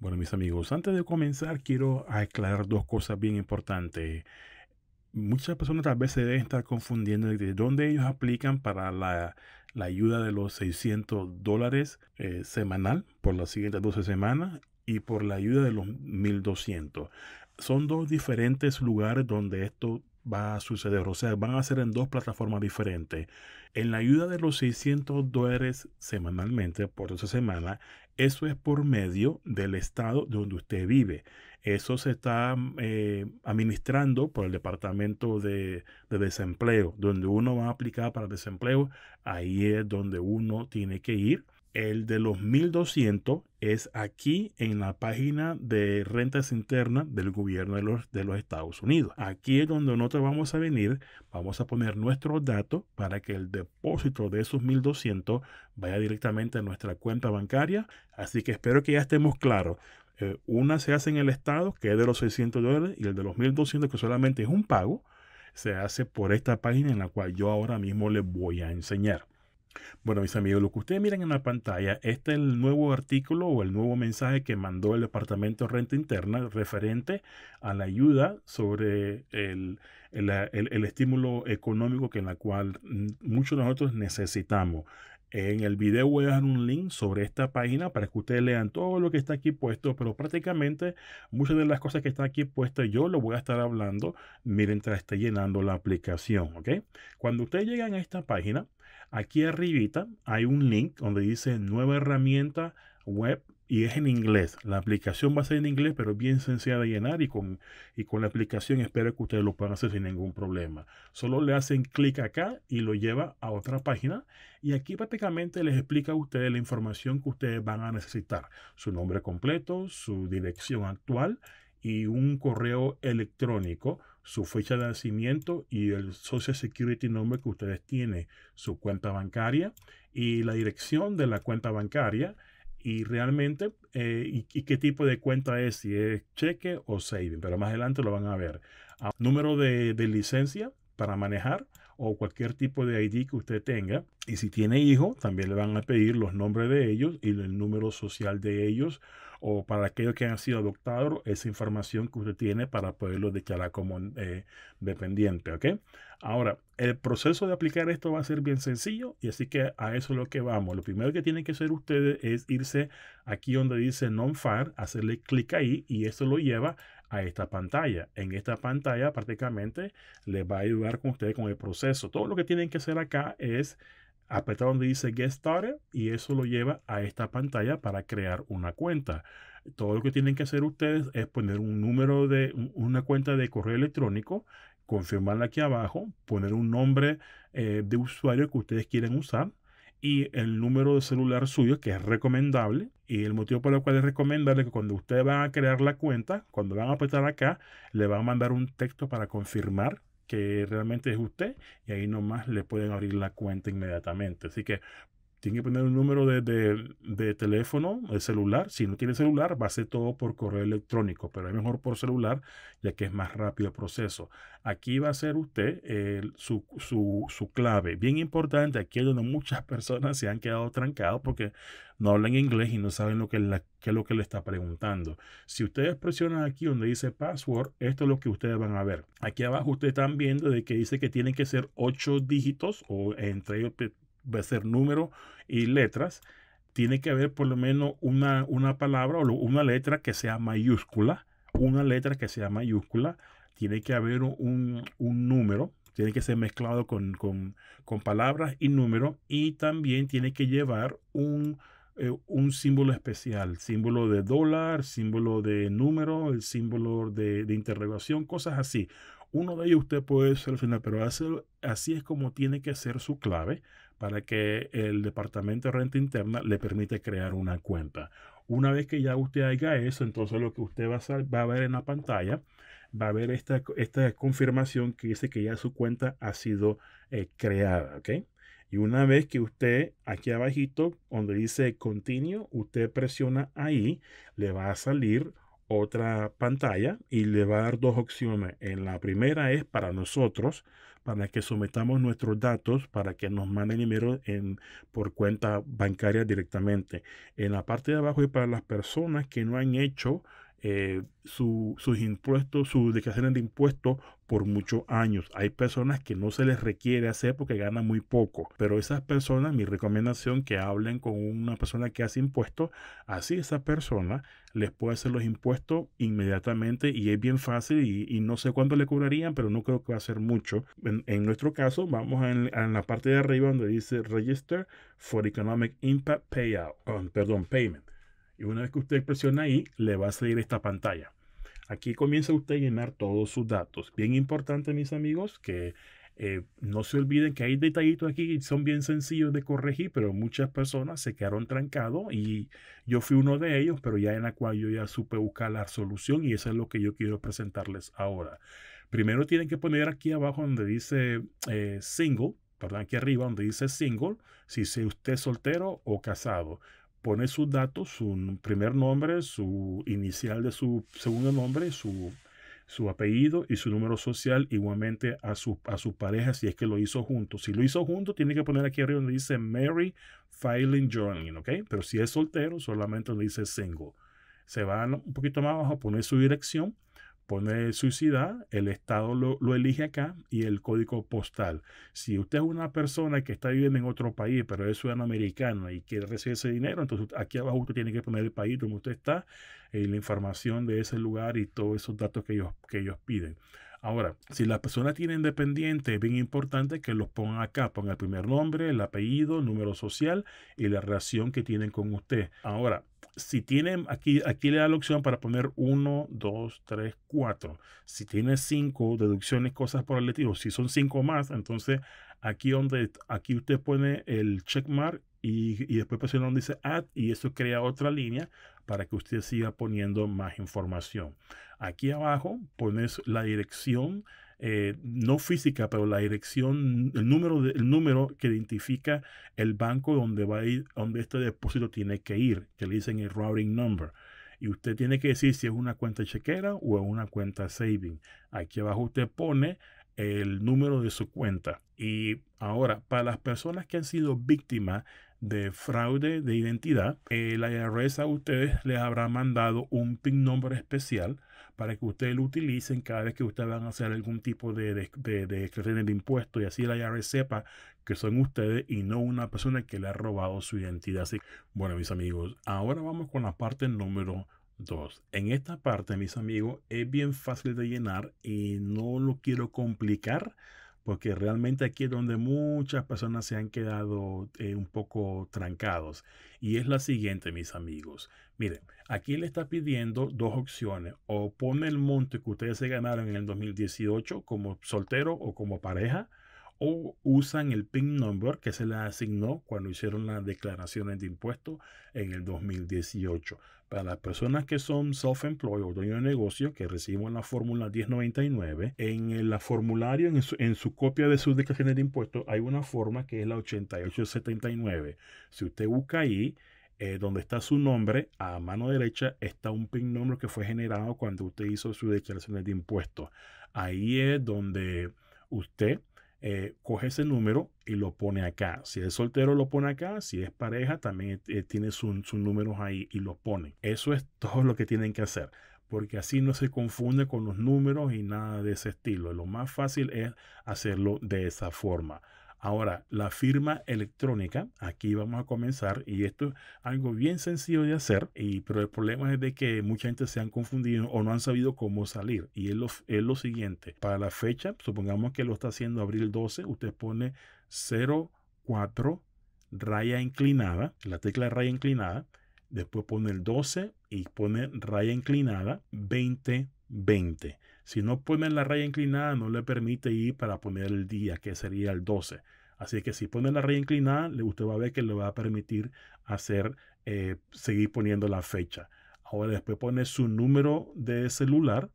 Bueno, mis amigos, antes de comenzar quiero aclarar dos cosas bien importantes. Muchas personas tal vez se deben estar confundiendo de dónde ellos aplican para la, ayuda de los 600 dólares eh, semanal por las siguientes 12 semanas y por la ayuda de los 1200. Son dos diferentes lugares donde esto va a suceder. O sea, van a ser en dos plataformas diferentes. En la ayuda de los 600 dólares semanalmente por esa semana, eso es por medio del estado donde usted vive. Eso se está eh, administrando por el Departamento de, de, Desempleo. Donde uno va a aplicar para desempleo, ahí es donde uno tiene que ir el de los 1200 es aquí en la página de rentas internas del gobierno de los, Estados Unidos. Aquí es donde nosotros vamos a venir, vamos a poner nuestros datos para que el depósito de esos 1200 vaya directamente a nuestra cuenta bancaria. Así que espero que ya estemos claros. Eh, una se hace en el Estado, que es de los 600 dólares, y el de los 1200, que solamente es un pago, se hace por esta página en la cual yo ahora mismo les voy a enseñar. Bueno, mis amigos, lo que ustedes miran en la pantalla, este es el nuevo artículo o el nuevo mensaje que mandó el Departamento de Renta Interna referente a la ayuda sobre el, el, el estímulo económico que en la cual mm, muchos de nosotros necesitamos. En el video voy a dejar un link sobre esta página para que ustedes lean todo lo que está aquí puesto, pero prácticamente muchas de las cosas que están aquí puestas yo lo voy a estar hablando mientras esté llenando la aplicación, ¿ok? Cuando ustedes llegan a esta página, aquí arribita hay un link donde dice nueva herramienta web y es en inglés. La aplicación va a ser en inglés, pero es bien sencilla de llenar y con, la aplicación espero que ustedes lo puedan hacer sin ningún problema. Solo le hacen clic acá y lo lleva a otra página y aquí prácticamente les explica a ustedes la información que ustedes van a necesitar. Su nombre completo, su dirección actual y un correo electrónico, su fecha de nacimiento y el Social Security Number que ustedes tienen, su cuenta bancaria y la dirección de la cuenta bancaria y realmente eh, y, qué tipo de cuenta es, si es cheque o saving, pero más adelante lo van a ver. Ah, número de licencia para manejar, o cualquier tipo de ID que usted tenga. Y si tiene hijos, también le van a pedir los nombres de ellos y el número social de ellos. O para aquellos que han sido adoptados, esa información que usted tiene para poderlo declarar como eh, dependiente. ¿ok? Ahora, el proceso de aplicar esto va a ser bien sencillo y así que a eso es lo que vamos. Lo primero que tienen que hacer ustedes es irse aquí donde dice non-far, hacerle clic ahí y eso lo lleva a esta pantalla. En esta pantalla prácticamente les va a ayudar con ustedes con el proceso. Todo lo que tienen que hacer acá es apretar donde dice Get Started y eso lo lleva a esta pantalla para crear una cuenta. Todo lo que tienen que hacer ustedes es poner un número de una cuenta de correo electrónico, confirmarla aquí abajo, poner un nombre eh, de usuario que ustedes quieren usar y el número de celular suyo, que es recomendable. Y el motivo por el cual es recomendable que cuando usted va a crear la cuenta, cuando van a apretar acá, le van a mandar un texto para confirmar que realmente es usted y ahí nomás le pueden abrir la cuenta inmediatamente. Así que tiene que poner un número de, teléfono, de celular. Si no tiene celular, va a ser todo por correo electrónico, pero es mejor por celular, ya que es más rápido el proceso. Aquí va a ser usted su, clave. Bien importante, aquí es donde muchas personas se han quedado trancados porque no hablan inglés y no saben lo que, qué es lo que le está preguntando. Si ustedes presionan aquí donde dice password, esto es lo que ustedes van a ver. Aquí abajo ustedes están viendo de que dice que tienen que ser ocho dígitos o entre ellos va a ser número y letras, tiene que haber por lo menos una, palabra o una letra que sea mayúscula, una letra que sea mayúscula, tiene que haber un, número, tiene que ser mezclado con, palabras y números y también tiene que llevar eh, un, símbolo especial, símbolo de dólar, símbolo de número, el símbolo de, interrogación, cosas así. Uno de ellos usted puede al final pero así es como tiene que ser su clave para que el Departamento de Renta Interna le permite crear una cuenta. Una vez que ya usted haga eso, entonces lo que usted va a, ver en la pantalla, va a ver esta, confirmación que dice que ya su cuenta ha sido eh, creada. Y una vez que usted aquí abajito, donde dice continue, usted presiona ahí, le va a salir otra pantalla y le va a dar dos opciones. En la primera es para nosotros, para que sometamos nuestros datos, para que nos manden dinero en, por cuenta bancaria directamente. En la parte de abajo es para las personas que no han hecho eh, sus impuestos, sus declaraciones de impuestos por muchos años. Hay personas que no se les requiere hacer porque ganan muy poco, pero esas personas, mi recomendación que hablen con una persona que hace impuestos, así esa persona les puede hacer los impuestos inmediatamente y es bien fácil y, no sé cuánto le cobrarían, pero no creo que va a ser mucho. En, nuestro caso, vamos en, la parte de arriba donde dice Register for Economic Impact Payout, um, perdón, Payment. Y una vez que usted presiona ahí, le va a salir esta pantalla. Aquí comienza usted a llenar todos sus datos. Bien importante, mis amigos, que eh, no se olviden que hay detallitos aquí que son bien sencillos de corregir, pero muchas personas se quedaron trancados y yo fui uno de ellos, pero ya en la cual yo ya supe buscar la solución y eso es lo que yo quiero presentarles ahora. Primero tienen que poner aquí abajo donde dice eh, single, perdón, aquí arriba donde dice single, si usted es soltero o casado pone sus datos, su primer nombre, su inicial de su segundo nombre, su, su apellido y su número social igualmente a su, a su pareja si es que lo hizo junto. Si lo hizo junto, tiene que poner aquí arriba donde dice Mary Filing Journaling, ¿ok? Pero si es soltero, solamente donde dice single. Se va un poquito más abajo a poner su dirección pone ciudad, el Estado lo, elige acá y el código postal. Si usted es una persona que está viviendo en otro país, pero es americano y quiere recibir ese dinero, entonces aquí abajo usted tiene que poner el país donde usted está, y eh, la información de ese lugar y todos esos datos que ellos, que ellos piden. Ahora, si la persona tiene dependiente, es bien importante que los pongan acá, pongan el primer nombre, el apellido, número social y la relación que tienen con usted. Ahora, si tiene, aquí, aquí le da la opción para poner 1, 2, 3, 4. Si tiene 5 deducciones, cosas por el estilo, si son 5 más, entonces aquí donde aquí usted pone el checkmark y, y después presiona donde dice add y eso crea otra línea para que usted siga poniendo más información. Aquí abajo pones la dirección eh, no física, pero la dirección, el número, el número que identifica el banco donde va a ir, donde este depósito tiene que ir, que le dicen el routing number. Y usted tiene que decir si es una cuenta chequera o es una cuenta saving. Aquí abajo usted pone el número de su cuenta. Y ahora, para las personas que han sido víctimas de fraude de identidad, el IRS a ustedes les habrá mandado un PIN nombre especial para que ustedes lo utilicen cada vez que ustedes van a hacer algún tipo de, de, de, impuestos y así el IRS sepa que son ustedes y no una persona que le ha robado su identidad. Así, bueno, mis amigos, ahora vamos con la parte número 2. En esta parte, mis amigos, es bien fácil de llenar y no lo quiero complicar porque realmente aquí es donde muchas personas se han quedado eh, un poco trancados. Y es la siguiente, mis amigos. Miren, aquí le está pidiendo dos opciones. O pone el monte que ustedes se ganaron en el 2018 como soltero o como pareja, o usan el PIN number que se le asignó cuando hicieron las declaraciones de impuestos en el 2018. Para las personas que son self-employed o dueños de negocio, que reciben la fórmula 1099, en el formulario, en su, copia de sus declaraciones de impuestos, hay una forma que es la 8879. Si usted busca ahí, eh, donde está su nombre, a mano derecha está un PIN nombre que fue generado cuando usted hizo sus declaraciones de impuestos. Ahí es donde usted eh, coge ese número y lo pone acá. Si es soltero, lo pone acá. Si es pareja, también eh, tiene sus números ahí y lo pone. Eso es todo lo que tienen que hacer, porque así no se confunde con los números y nada de ese estilo. Lo más fácil es hacerlo de esa forma. Ahora, la firma electrónica, aquí vamos a comenzar y esto es algo bien sencillo de hacer, y, pero el problema es de que mucha gente se han confundido o no han sabido cómo salir. Y es lo, es lo siguiente, para la fecha, supongamos que lo está haciendo abril 12, usted pone 04 raya inclinada, la tecla de raya inclinada, después pone el 12 y pone raya inclinada 20 20. Si no pone la raya inclinada, no le permite ir para poner el día, que sería el 12. Así que si pone la raya inclinada, usted va a ver que le va a permitir hacer, eh, seguir poniendo la fecha. Ahora después pone su número de celular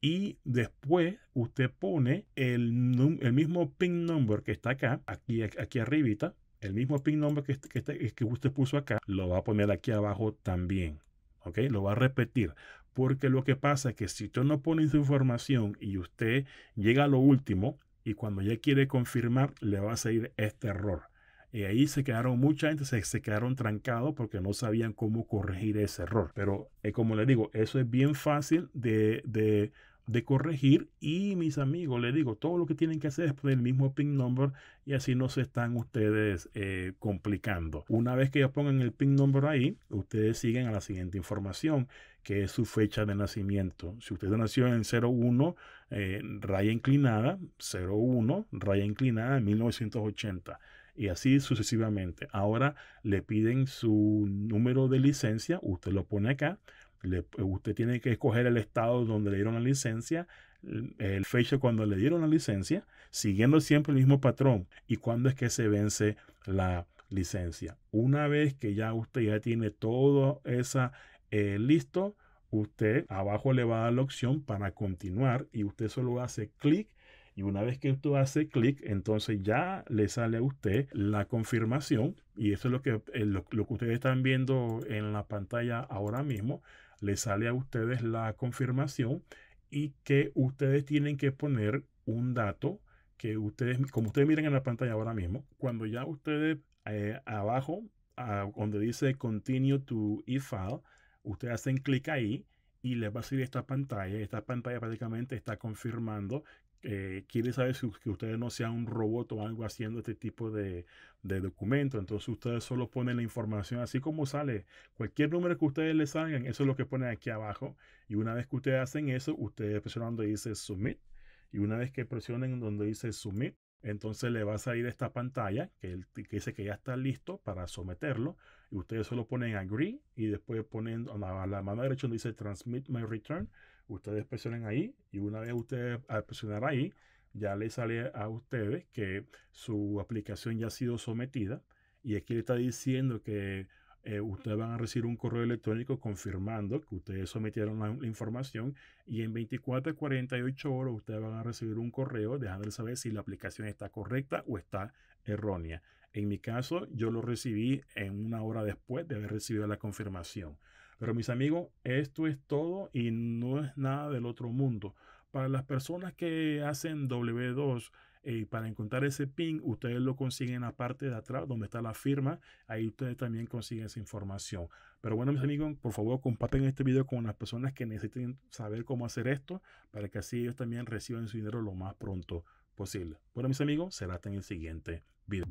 y después usted pone el, mismo pin number que está acá, aquí, aquí arribita, el mismo pin number que, que, que usted puso acá, lo va a poner aquí abajo también. ¿Ok? Lo va a repetir. Porque lo que pasa es que si tú no pone su información y usted llega a lo último y cuando ya quiere confirmar, le va a salir este error. Y ahí se quedaron, mucha gente se, quedaron trancados porque no sabían cómo corregir ese error. Pero eh, como le digo, eso es bien fácil de, de de corregir y mis amigos, les digo, todo lo que tienen que hacer es poner el mismo pin number y así no se están ustedes eh, complicando. Una vez que ya pongan el pin number ahí, ustedes siguen a la siguiente información que es su fecha de nacimiento. Si usted nació en 01, eh, raya inclinada, 01, raya inclinada en 1980 y así sucesivamente. Ahora le piden su número de licencia, usted lo pone acá, eh, usted tiene que escoger el estado donde le dieron la licencia, el fecha cuando le dieron la licencia, siguiendo siempre el mismo patrón y cuándo es que se vence la licencia. Una vez que ya usted ya tiene todo esa eh, listo, usted abajo le va a dar la opción para continuar y usted solo hace clic y una vez que usted hace clic, entonces ya le sale a usted la confirmación. Y eso es lo que, eh, lo que ustedes están viendo en la pantalla ahora mismo les sale a ustedes la confirmación y que ustedes tienen que poner un dato que ustedes, como ustedes miren en la pantalla ahora mismo, cuando ya ustedes eh, abajo, donde dice continue to e-file, ustedes hacen clic ahí y les va a salir esta pantalla. Esta pantalla prácticamente está confirmando eh, Quiere saber si, que ustedes no sean un robot o algo haciendo este tipo de, de documento. Entonces ustedes solo ponen la información así como sale. Cualquier número que ustedes le salgan, eso es lo que ponen aquí abajo. Y una vez que ustedes hacen eso, ustedes presionan donde dice submit. Y una vez que presionen donde dice submit, entonces le va a salir esta pantalla que, que, dice que ya está listo para someterlo. Y ustedes solo ponen agree y después ponen a la, a la mano derecha donde dice transmit my return. Ustedes presionen ahí y una vez ustedes al presionar ahí, ya le sale a ustedes que su aplicación ya ha sido sometida y aquí le está diciendo que eh, ustedes van a recibir un correo electrónico confirmando que ustedes sometieron la, información y en 24 a 48 horas ustedes van a recibir un correo dejando saber si la aplicación está correcta o está errónea. En mi caso, yo lo recibí en una hora después de haber recibido la confirmación. Pero mis amigos, esto es todo y no es nada del otro mundo. Para las personas que hacen W2, y eh, para encontrar ese pin, ustedes lo consiguen en la parte de atrás donde está la firma. Ahí ustedes también consiguen esa información. Pero bueno, mis amigos, por favor comparten este video con las personas que necesiten saber cómo hacer esto para que así ellos también reciban su dinero lo más pronto posible. Bueno, mis amigos, será hasta en el siguiente video.